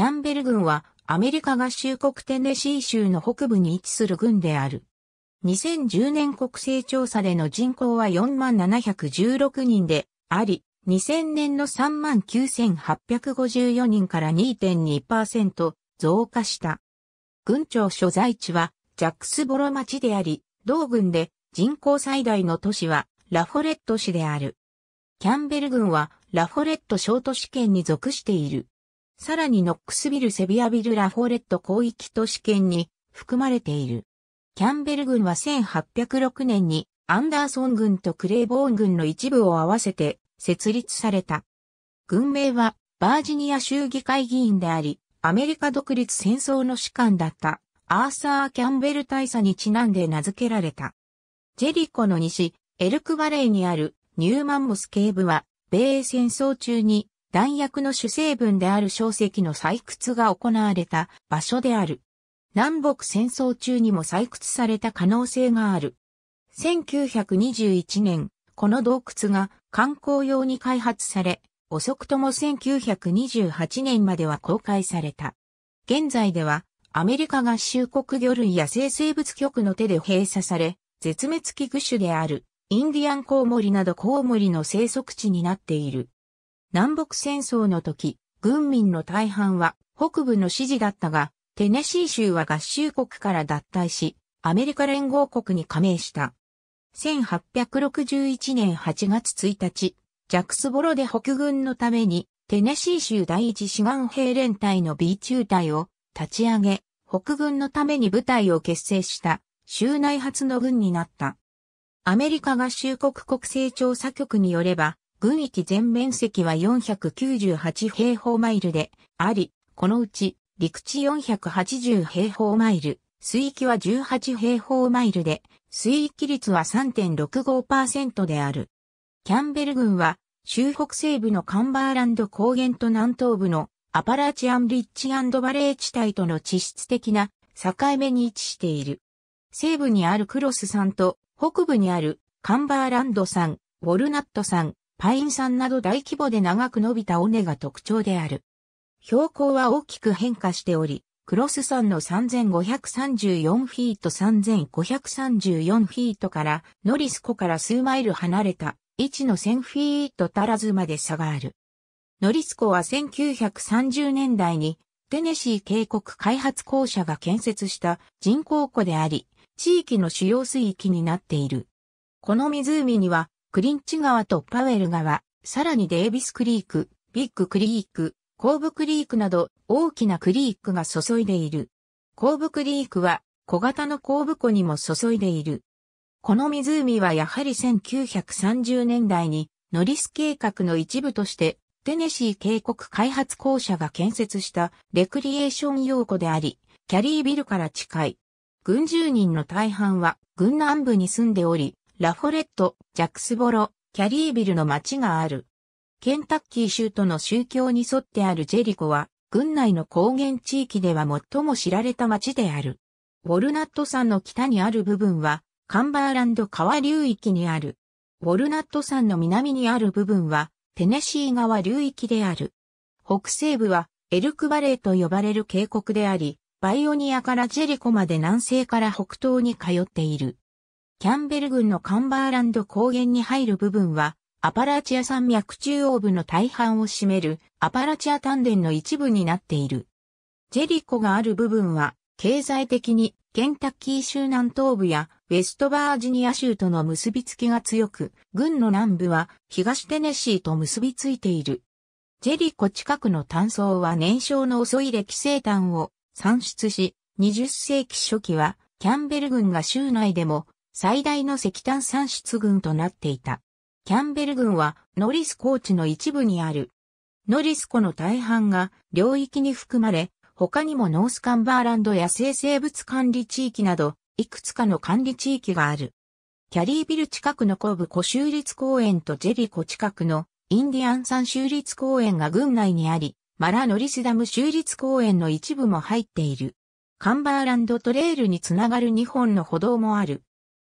キャンベル軍はアメリカ合衆国テネシー州の北部に位置する軍である。2010年国勢調査での人口は4716人であり、2000年の39,854人から2.2%増加した。郡庁所在地はジャックスボロ町であり、同軍で人口最大の都市はラフォレット市である。キャンベル軍はラフォレット小都市圏に属している。さらにノックスビルセビアビルラフォーレット広域都市圏に含まれている。キャンベル軍は1806年にアンダーソン軍とクレイボーン軍の一部を合わせて設立された。軍名はバージニア州議会議員であり、アメリカ独立戦争の士官だったアーサー・キャンベル大佐にちなんで名付けられた。ジェリコの西、エルクバレーにあるニューマンモス警部は、米英戦争中に弾薬の主成分である小石の採掘が行われた場所である。南北戦争中にも採掘された可能性がある。1921年、この洞窟が観光用に開発され、遅くとも1928年までは公開された。現在では、アメリカ合衆国魚類野生生物局の手で閉鎖され、絶滅危惧種である、インディアンコウモリなどコウモリの生息地になっている。南北戦争の時、軍民の大半は北部の支持だったが、テネシー州は合衆国から脱退し、アメリカ連合国に加盟した。1861年8月1日、ジャクスボロで北軍のために、テネシー州第一志願兵連隊の B 中隊を立ち上げ、北軍のために部隊を結成した州内初の軍になった。アメリカ合衆国国政調査局によれば、軍域全面積は498平方マイルであり、このうち陸地480平方マイル、水域は18平方マイルで、水域率は3.65%である。キャンベル群は、周北西部のカンバーランド高原と南東部のアパラチアンリッチバレー地帯との地質的な境目に位置している。西部にあるクロス山と北部にあるカンバーランド山、ウォルナット山、パイン酸など大規模で長く伸びた尾根が特徴である。標高は大きく変化しており、クロス山の3534フィート3534フィートからノリス湖から数マイル離れた置の1000フィート足らずまで差がある。ノリス湖は1930年代にテネシー渓谷開発公社が建設した人工湖であり、地域の主要水域になっている。この湖にはクリンチ川とパウエル川、さらにデービスクリーク、ビッグクリーク、コーブクリークなど大きなクリークが注いでいる。コーブクリークは小型のコーブ湖にも注いでいる。この湖はやはり1930年代にノリス計画の一部としてテネシー渓谷開発公社が建設したレクリエーション用湖であり、キャリービルから近い。軍住人の大半は軍南部に住んでおり、ラフォレット、ジャクスボロ、キャリービルの町がある。ケンタッキー州都の宗教に沿ってあるジェリコは、軍内の高原地域では最も知られた町である。ウォルナット山の北にある部分は、カンバーランド川流域にある。ウォルナット山の南にある部分は、テネシー川流域である。北西部は、エルクバレーと呼ばれる渓谷であり、バイオニアからジェリコまで南西から北東に通っている。キャンベル郡のカンバーランド高原に入る部分は、アパラチア山脈中央部の大半を占めるアパラチア丹田の一部になっている。ジェリコがある部分は、経済的にケンタッキー州南東部やウェストバージニア州との結びつきが強く、軍の南部は東テネシーと結びついている。ジェリコ近くの炭層は燃焼の遅い歴生炭を産出し、20世紀初期はキャンベル軍が州内でも最大の石炭産出群となっていた。キャンベル群はノリス高地の一部にある。ノリス湖の大半が領域に含まれ、他にもノースカンバーランド野生生物管理地域など、いくつかの管理地域がある。キャリービル近くの後部湖州立公園とジェリコ近くのインディアン山州立公園が群内にあり、マラノリスダム州立公園の一部も入っている。カンバーランドトレイルにつながる2本の歩道もある。